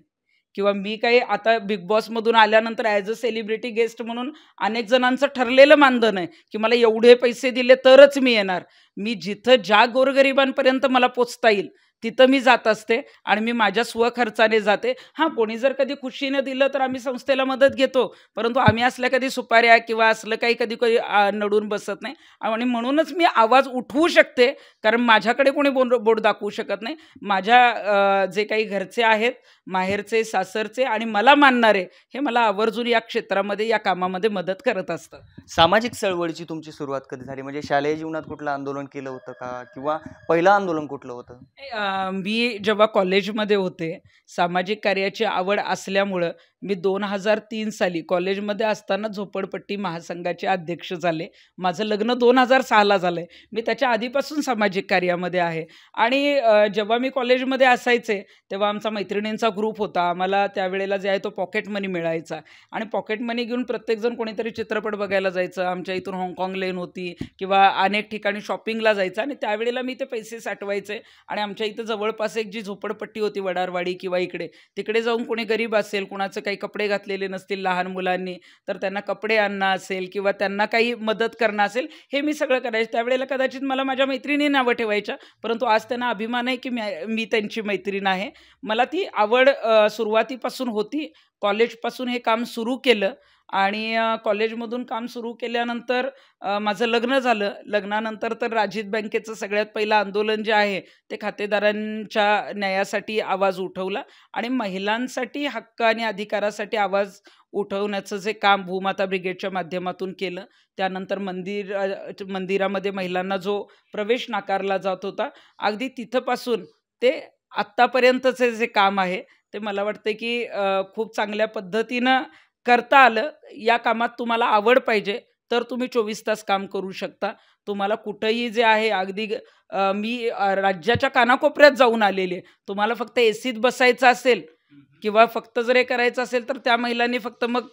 किंवा मी काही आता बिग बॉसमधून आल्यानंतर ॲज अ सेलिब्रिटी गेस्ट म्हणून अनेक जणांचं ठरलेलं मानधन आहे की मला एवढे पैसे दिले तरच मी येणार मी जिथं ज्या गोरगरिबांपर्यंत मला पोचता येईल तिथं मी जात असते आणि मी माझ्या स्वखर्चाने जाते हां कोणी जर कधी खुशीनं दिलं तर आम्ही संस्थेला मदत घेतो परंतु आम्ही असल्या कधी सुपाऱ्या किंवा असलं काही कधी कधी नडून बसत नाही आणि म्हणूनच मी आवाज उठवू शकते कारण माझ्याकडे कोणी बोन बोट दाखवू शकत नाही माझ्या जे काही घरचे आहेत माहेरचे सासरचे आणि मला मानणारे हे मला आवर्जून या क्षेत्रामध्ये या कामामध्ये मदत करत असतं सामाजिक चळवळीची तुमची सुरुवात कधी झाली म्हणजे शालेय जीवनात कुठलं आंदोलन केलं होतं का किंवा पहिलं आंदोलन कुठलं होतं मी जेव्हा कॉलेजमध्ये होते सामाजिक कार्याची आवड असल्यामुळं मी दोन हजार तीन साली कॉलेजमध्ये असताना झोपडपट्टी महासंघाचे अध्यक्ष झाले माझं लग्न दोन हजार सहाला झालं आहे मी त्याच्या आधीपासून सामाजिक कार्यामध्ये आहे आणि जेव्हा मी कॉलेजमध्ये असायचे तेव्हा आमचा मैत्रिणींचा ग्रुप होता मला त्यावेळेला जे आहे तो पॉकेट मनी मिळायचा आणि पॉकेट मनी घेऊन प्रत्येकजण कोणीतरी चित्रपट बघायला जायचं आमच्या इथून हाँगकाँग लेन होती किंवा अनेक ठिकाणी शॉपिंगला जायचं आणि त्यावेळेला मी ते पैसे साठवायचे आणि आमच्या इथं जवळपास एक जी झोपडपट्टी होती वडारवाडी किंवा इकडे तिकडे जाऊन कोणी गरीब असेल कुणाचं काही कपडे घातलेले नसतील लहान मुलांनी तर त्यांना कपडे आणणं असेल किंवा त्यांना काही मदत करणं असेल हे मी सगळं करायचं त्यावेळेला कदाचित मला माझ्या मैत्रिणी नावं ठेवायच्या परंतु आज त्यांना अभिमान आहे की मी मी त्यांची मैत्रीण आहे मला ती आवड निवड सुरुवातीपासून होती कॉलेजपासून हे काम सुरू केलं आणि कॉलेजमधून काम सुरू केल्यानंतर माझं लग्न झालं लग्नानंतर तर राजीत बँकेचं सगळ्यात पहिलं आंदोलन जे आहे ते खातेदारांच्या न्यायासाठी आवाज उठवला आणि महिलांसाठी हक्क आणि अधिकारासाठी आवाज उठवण्याचं जे काम भूमाता ब्रिगेडच्या माध्यमातून केलं त्यानंतर मंदिर मंदिरामध्ये महिलांना जो प्रवेश नाकारला जात होता अगदी तिथंपासून ते आत्तापर्यंतचे जे काम आहे ते मला वाटतं की खूप चांगल्या पद्धतीनं करता आलं या कामात तुम्हाला आवड पाहिजे तर तुम्ही चोवीस तास काम करू शकता तुम्हाला कुठंही जे आहे अगदी मी राज्याच्या कानाकोपऱ्यात जाऊन आलेले तुम्हाला फक्त एसीत बसायचं असेल किंवा फक्त जर हे करायचं असेल तर त्या महिलांनी फक्त मग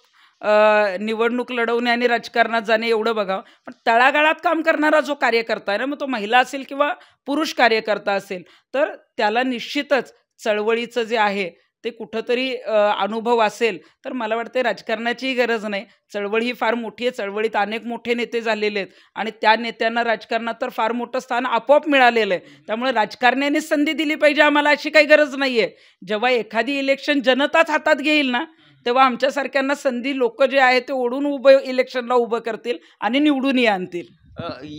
निवडणूक लढवणे आणि राजकारणात जाणे एवढं बघावं पण तळागाळात काम करणारा जो कार्यकर्ता आहे ना मग तो महिला असेल किंवा पुरुष कार्यकर्ता असेल तर त्याला निश्चितच चळवळीचं जे आहे ते कुठंतरी अनुभव असेल तर मला वाटते राजकारणाचीही गरज नाही चळवळ ही फार मोठी आहे चळवळीत अनेक मोठे नेते झालेले आहेत आणि त्या नेत्यांना राजकारणात तर फार मोठं स्थान आपोआप मिळालेलं आहे त्यामुळे राजकारण्याने संधी दिली पाहिजे आम्हाला अशी काही गरज नाही आहे जेव्हा एखादी इलेक्शन जनताच हातात घेईल ना तेव्हा आमच्यासारख्यांना संधी लोक जे आहे ते ओढून उभं इलेक्शनला उभं करतील आणि निवडूनही आणतील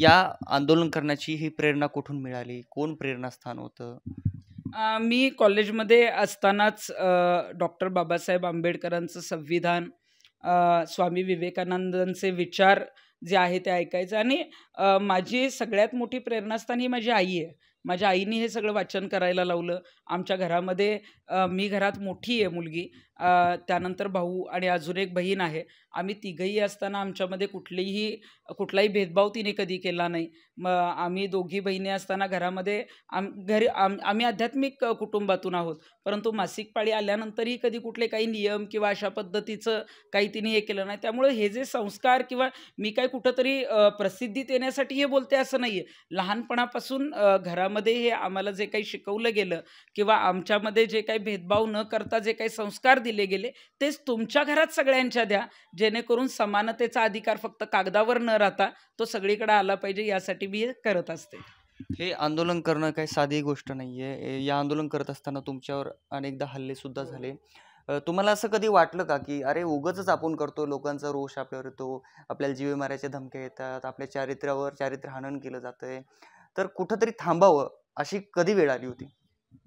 या आंदोलन करण्याची ही प्रेरणा कुठून मिळाली कोण प्रेरणास्थान होतं मी कॉलेजमध्ये असतानाच डॉक्टर बाबासाहेब आंबेडकरांचं संविधान स्वामी विवेकानंदांचे विचार जे आहे ते ऐकायचं आणि माझी सगळ्यात मोठी प्रेरणास्थान ही माझी आई आहे माझ्या आईने हे सगळं वाचन करायला लावलं आमच्या घरामध्ये मी घरात मोठी आहे मुलगी त्यानंतर भाऊ आणि अजून एक बहीण आहे आम्ही तिघही असताना आमच्यामध्ये कुठलीही कुठलाही भेदभाव तिने कधी केला नाही मग आम्ही दोघी बहिणी असताना घरामध्ये आम घरी आम आम्ही आध्यात्मिक कुटुंबातून आहोत परंतु मासिक पाळी आल्यानंतरही कधी कुठले काही नियम किंवा अशा पद्धतीचं काही तिने हे केलं नाही त्यामुळे हे जे संस्कार किंवा मी काय कुठंतरी प्रसिद्धी देण्यासाठी हे बोलते असं नाही आहे लहानपणापासून घरा त्यामध्ये हे आम्हाला जे काही शिकवलं गेलं किंवा आमच्यामध्ये जे काही भेदभाव न करता जे काही संस्कार दिले गेले तेच तुमच्या घरात सगळ्यांच्या द्या जेणेकरून समानतेचा अधिकार फक्त कागदावर न राहता तो सगळीकडे आला पाहिजे यासाठी मी करत असते हे आंदोलन करणं काही साधी गोष्ट नाही आहे या आंदोलन करत असताना तुमच्यावर अनेकदा सुद्धा हो. झाले तुम्हाला असं कधी वाटलं का की अरे उगच आपण करतो लोकांचा रोष आपल्यावर येतो आपल्याला जीवे मारायच्या धमके येतात आपल्या चारित्र्यावर चारित्र्य हनन केलं जातं तर कुठंतरी थांबावं अशी कधी वेळ आली होती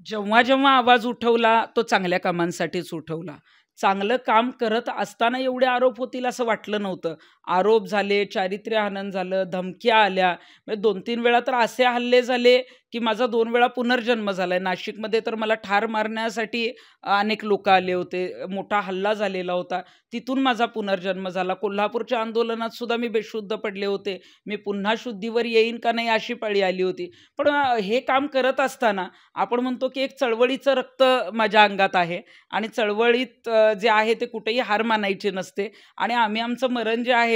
जेव्हा जेव्हा आवाज उठवला तो चांगल्या कामांसाठीच उठवला चांगलं काम करत असताना एवढे आरोप होतील असं वाटलं नव्हतं आरोप झाले चारित्र्य आनंद झालं धमक्या आल्या म्हणजे दोन तीन वेळा तर असे हल्ले झाले की माझा दोन वेळा पुनर्जन्म झाला आहे नाशिकमध्ये तर मला ठार मारण्यासाठी अनेक लोक आले होते मोठा हल्ला झालेला होता तिथून माझा पुनर्जन्म झाला कोल्हापूरच्या आंदोलनात सुद्धा मी बेशुद्ध पडले होते मी पुन्हा शुद्धीवर येईन का नाही अशी पाळी आली होती पण हे काम करत असताना आपण म्हणतो की एक चळवळीचं रक्त माझ्या अंगात आहे आणि चळवळीत जे आहे ते कुठेही हार मानायचे नसते आणि आम्ही आमचं मरण जे आहे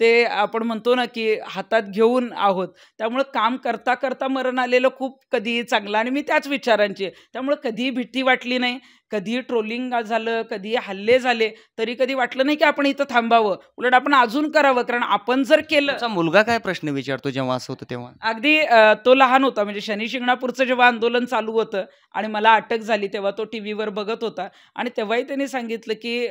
ते आपण म्हणतो ना की हातात घेऊन आहोत त्यामुळं काम करता करता मरण आलेलं खूप कधीही चांगलं आणि मी त्याच विचारांची त्यामुळं कधीही भीती वाटली नाही कधीही ट्रोलिंग झालं कधी हल्ले झाले तरी कधी वाटलं नाही की आपण इथं थांबावं उलट आपण अजून करावं कारण आपण जर केलं मुलगा काय प्रश्न विचारतो जेव्हा असं होतं तेव्हा अगदी तो लहान होता म्हणजे शनी शिंगणापूरचं जेव्हा आंदोलन चालू होतं आणि मला अटक झाली तेव्हा तो टी व्हीवर बघत होता आणि तेव्हाही त्यांनी सांगितलं की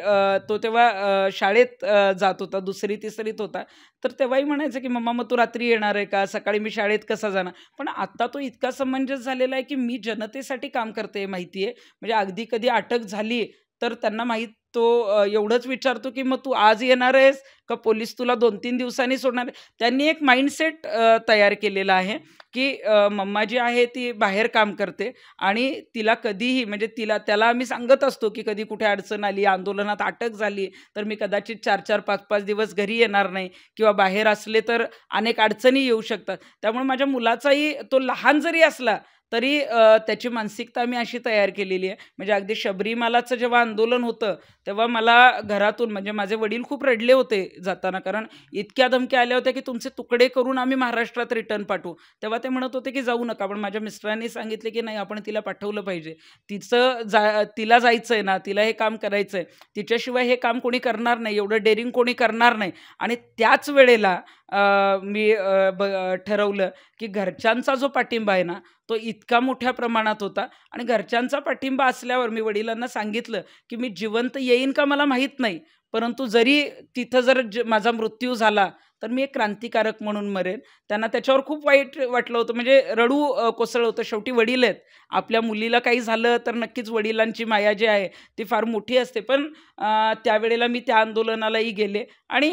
तो तेव्हा शाळेत जात होता दुसरी तिसरीत होता होता तर तेव्हाही म्हणायचं की मम्मा मग तू रात्री येणार आहे का सकाळी मी शाळेत कसा जाणार पण आत्ता तो इतका समंजस झालेला आहे की मी जनतेसाठी काम करते माहिती आहे म्हणजे अगदी कधी अटक झाली तर त्यांना माहीत तो एवढंच विचारतो की मग तू आज येणार आहेस का पोलीस तुला दोन तीन दिवसांनी सोडणार त्यांनी एक माइंडसेट तयार केलेला आहे की मम्मा जी आहे ती बाहेर काम करते आणि तिला कधीही म्हणजे तिला त्याला आम्ही सांगत असतो की कधी कुठे अडचण आली आंदोलनात अटक झाली तर मी कदाचित चार चार पाच पाच दिवस घरी येणार नाही किंवा बाहेर असले तर अनेक अडचणी येऊ शकतात त्यामुळे माझ्या मुलाचाही तो लहान जरी असला तरी त्याची मानसिकता मी अशी तयार केलेली आहे म्हणजे अगदी शबरीमालाचं जेव्हा आंदोलन होतं तेव्हा मला घरातून म्हणजे माझे वडील खूप रडले होते जाताना कारण इतक्या धमक्या आल्या होत्या की तुमचे तुकडे करून आम्ही महाराष्ट्रात रिटर्न पाठवू तेव्हा ते म्हणत होते की जाऊ नका पण माझ्या मिस्टरांनी सांगितले की नाही आपण तिला पाठवलं पाहिजे तिचं जा तिला जायचं आहे ना तिला हे काम करायचं आहे तिच्याशिवाय हे काम कोणी करणार नाही एवढं डेअरिंग कोणी करणार नाही आणि त्याच वेळेला मी ठरवलं की घरच्यांचा जो पाठिंबा आहे ना तो इतका मोठ्या प्रमाणात होता आणि घरच्यांचा पाठिंबा असल्यावर मी वडिलांना सांगितलं की मी जिवंत येईन का मला माहीत नाही परंतु जरी तिथं जर माझा मृत्यू झाला तर मी एक क्रांतिकारक म्हणून मरेन त्यांना त्याच्यावर खूप वाईट वाटलं होतं म्हणजे रडू कोसळलं होतं शेवटी वडील आहेत आपल्या मुलीला काही झालं तर नक्कीच वडिलांची माया जी आहे ती फार मोठी असते पण त्यावेळेला मी त्या आंदोलनालाही गेले आणि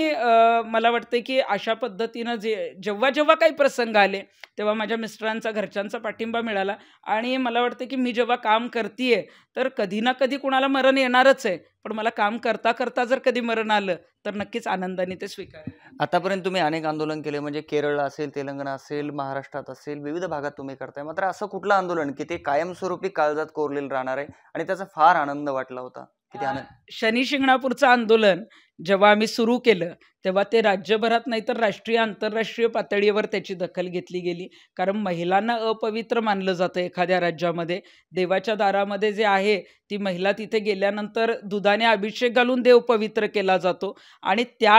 मला वाटतं की अशा पद्धतीनं जे जेव्हा जेव्हा काही प्रसंग आले तेव्हा माझ्या मिस्टरांचा घरच्यांचा पाठिंबा मिळाला आणि मला वाटतं की मी जेव्हा काम करते तर कधी ना कधी कुणाला मरण येणारच आहे पण मला काम करता करता जर कधी मरण आलं तर नक्कीच आनंदाने ते स्वीकार आतापर्यंत तुम्ही अनेक आंदोलन केले म्हणजे केरळ असेल तेलंगणा असेल महाराष्ट्रात असेल विविध भागात तुम्ही करताय मात्र असं कुठलं आंदोलन की ते कायमस्वरूपी काळजात कोरलेलं राहणार आहे आणि त्याचा फार आनंद वाटला होता किती आनंद शनी शिंगणापूरचं आंदोलन जेव्हा आम्ही सुरू केलं तेव्हा ते राज्यभरात नाही तर राष्ट्रीय आंतरराष्ट्रीय पातळीवर त्याची दखल घेतली गेली कारण महिलांना अपवित्र मानलं जातं एखाद्या राज्यामध्ये देवाच्या दारामध्ये जे आहे ती महिला तिथे गेल्यानंतर दुधाने अभिषेक घालून देव पवित्र केला जातो आणि त्या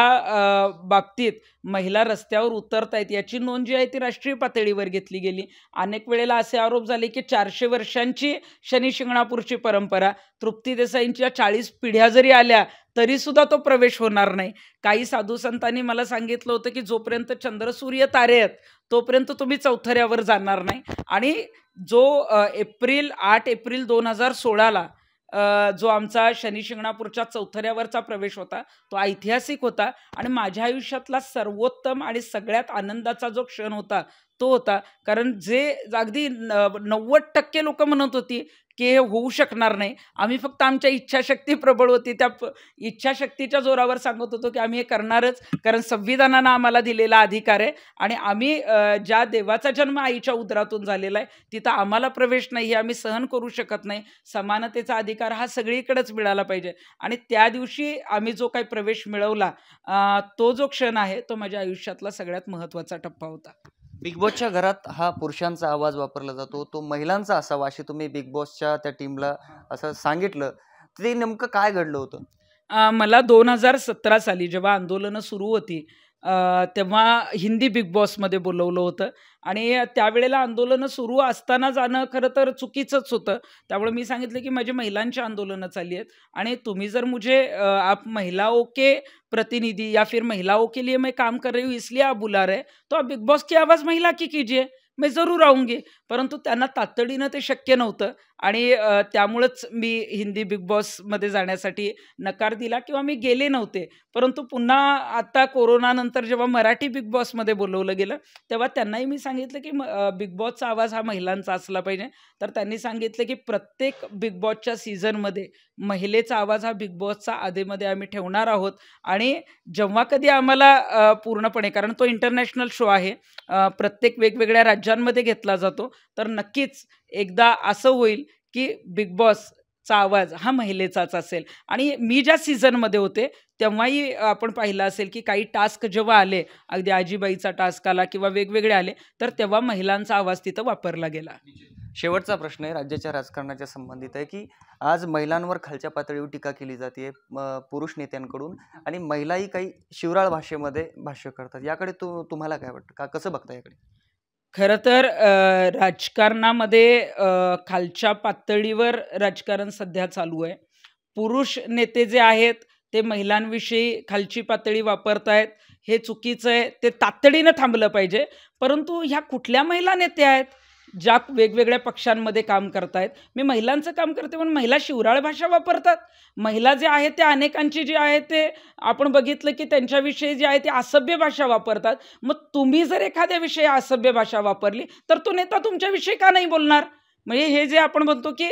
बाबतीत महिला रस्त्यावर आहेत याची नोंद जी आहे ती राष्ट्रीय पातळीवर घेतली गेली अनेक वेळेला असे आरोप झाले की चारशे वर्षांची शनिशिंगणापूरची परंपरा तृप्ती देसाईंच्या चाळीस पिढ्या जरी आल्या तरी सुद्धा तो प्रवेश होणार नाही काही साधू संतांनी मला सांगितलं होतं की जोपर्यंत चंद्र सूर्य तारे आहेत तोपर्यंत तुम्ही चौथऱ्यावर जाणार नाही आणि जो एप्रिल आठ एप्रिल दोन हजार सोळाला जो आमचा शनी शिंगणापूरच्या चौथऱ्यावरचा प्रवेश होता तो ऐतिहासिक होता आणि माझ्या आयुष्यातला सर्वोत्तम आणि सगळ्यात आनंदाचा जो क्षण होता तो होता कारण जे अगदी नव्वद टक्के लोक म्हणत होती की हे होऊ शकणार नाही आम्ही फक्त आमच्या इच्छाशक्ती प्रबळ होती त्या इच्छाशक्तीच्या जोरावर सांगत होतो की आम्ही हे करणारच कारण संविधानानं आम्हाला दिलेला अधिकार आहे आणि आम्ही ज्या देवाचा जन्म आईच्या उदरातून झालेला आहे तिथं आम्हाला प्रवेश नाही हे आम्ही सहन करू शकत नाही समानतेचा अधिकार हा सगळीकडेच मिळाला पाहिजे आणि त्या दिवशी आम्ही जो काही प्रवेश मिळवला तो जो क्षण आहे तो माझ्या आयुष्यातला सगळ्यात महत्त्वाचा टप्पा होता बिग बॉसच्या घरात हा पुरुषांचा आवाज वापरला जातो तो महिलांचा असावा अशी तुम्ही बिग बॉसच्या त्या टीमला असं सांगितलं ते नेमकं काय घडलं होतं मला दोन हजार सतरा साली जेव्हा आंदोलनं सुरू होती तेव्हा हिंदी बिग बॉसमध्ये बोलवलं होतं आणि त्यावेळेला आंदोलनं सुरू असताना जाणं खरं तर चुकीचंच होतं त्यामुळे मी सांगितलं की माझी महिलांची आंदोलनं चालली आहेत आणि तुम्ही जर मुझे आप महिला ओके प्रतिनिधी या फिर महिला के लिए मैं काम कर रही हूँ इसलिए आप बुला रहे तो आप बिग बॉस की आवाज महिला की कीजिए मी जरूर आऊंगी परंतु त्यांना तातडीनं ते शक्य नव्हतं आणि त्यामुळंच मी हिंदी बिग बॉसमध्ये जाण्यासाठी नकार दिला किंवा मी गेले नव्हते परंतु पुन्हा आता कोरोनानंतर जेव्हा मराठी बिग बॉसमध्ये बोलवलं गेलं तेव्हा त्यांनाही मी सांगितलं की बिग बॉसचा आवाज हा महिलांचा असला पाहिजे तर त्यांनी सांगितलं की प्रत्येक बिग बॉसच्या सीझनमध्ये महिलेचा आवाज हा बिग बॉसचा आधेमध्ये आम्ही ठेवणार आहोत आणि जेव्हा कधी आम्हाला पूर्णपणे कारण तो इंटरनॅशनल शो आहे प्रत्येक वेगवेगळ्या राज्यांमध्ये घेतला जातो तर नक्कीच एकदा असं होईल की बिग बॉसचा आवाज हा महिलेचाच असेल आणि मी ज्या सीझनमध्ये होते तेव्हाही आपण पाहिलं असेल की काही टास्क जेव्हा आले अगदी आजीबाईचा टास्क आला किंवा वेगवेगळे आले तर तेव्हा महिलांचा आवाज तिथं वापरला गेला शेवटचा प्रश्न आहे राज्याच्या राजकारणाच्या संबंधित आहे की आज महिलांवर खालच्या पातळीवर टीका केली जाते पुरुष नेत्यांकडून आणि महिलाही काही शिवराळ भाषेमध्ये भाष्य करतात याकडे तू तुम्हाला काय वाटतं का कसं बघता याकडे खरं तर राजकारणामध्ये खालच्या पातळीवर राजकारण सध्या चालू आहे. पुरुष नेते जे आहेत, ते महिलांविषयी खालची पातळी वापरतायत. हे चुकीचं आहे. ते तातडीनं थांबलं पाहिजे. परंतु ह्या कुठल्या महिला नेत्या आहेत? ज्या वेगवेगळ्या पक्षांमध्ये काम करतायत मी महिलांचं काम करते पण महिला शिवराळ भाषा वापरतात महिला जे आहेत त्या अनेकांची जी आहे ते आपण बघितलं की त्यांच्याविषयी जे आहे ती असभ्य भाषा वापरतात मग तुम्ही जर एखाद्या विषयी असभ्य भाषा वापरली तर तो नेता तुमच्याविषयी का नाही बोलणार म्हणजे हे जे आपण म्हणतो की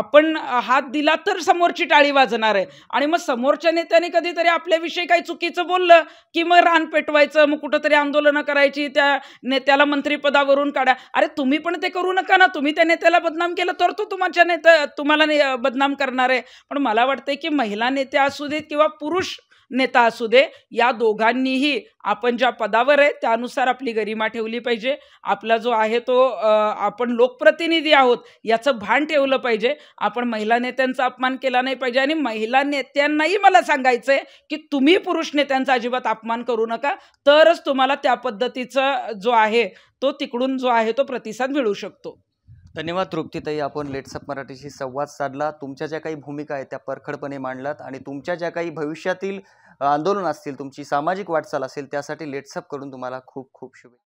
आपण हात दिला तर समोरची टाळी वाजणार आहे आणि मग समोरच्या नेत्याने कधीतरी आपल्याविषयी काही चुकीचं बोललं की मग रान पेटवायचं मग कुठंतरी आंदोलनं करायची त्या नेत्याला मंत्रीपदावरून काढा अरे तुम्ही पण ते करू नका ना तुम्ही त्या नेत्याला बदनाम केलं तर तो तुमच्या नेत्या तुम्हाला ने बदनाम करणार आहे पण मला वाटतं की महिला नेत्या असू देत किंवा पुरुष नेता असू दे या दोघांनीही आपण ज्या पदावर आहे त्यानुसार आपली गरिमा ठेवली पाहिजे आपला जो आहे तो आपण लोकप्रतिनिधी आहोत याचं भान ठेवलं पाहिजे आपण महिला नेत्यांचा अपमान केला नाही पाहिजे आणि महिला नेत्यांनाही मला सांगायचं आहे की तुम्ही पुरुष नेत्यांचा अजिबात अपमान करू नका तरच तुम्हाला त्या पद्धतीचं जो आहे तो तिकडून जो आहे तो प्रतिसाद मिळू शकतो धन्यवाद तृप्तीताई आपण लेट्सअप मराठीशी संवाद साधला तुमच्या ज्या काही भूमिका आहेत त्या परखडपणे मांडलात आणि तुमच्या ज्या काही भविष्यातील आंदोलन असतील तुमची सामाजिक वाटचाल असेल त्यासाठी लेट्सअप करून तुम्हाला खूप खूप शुभेच्छा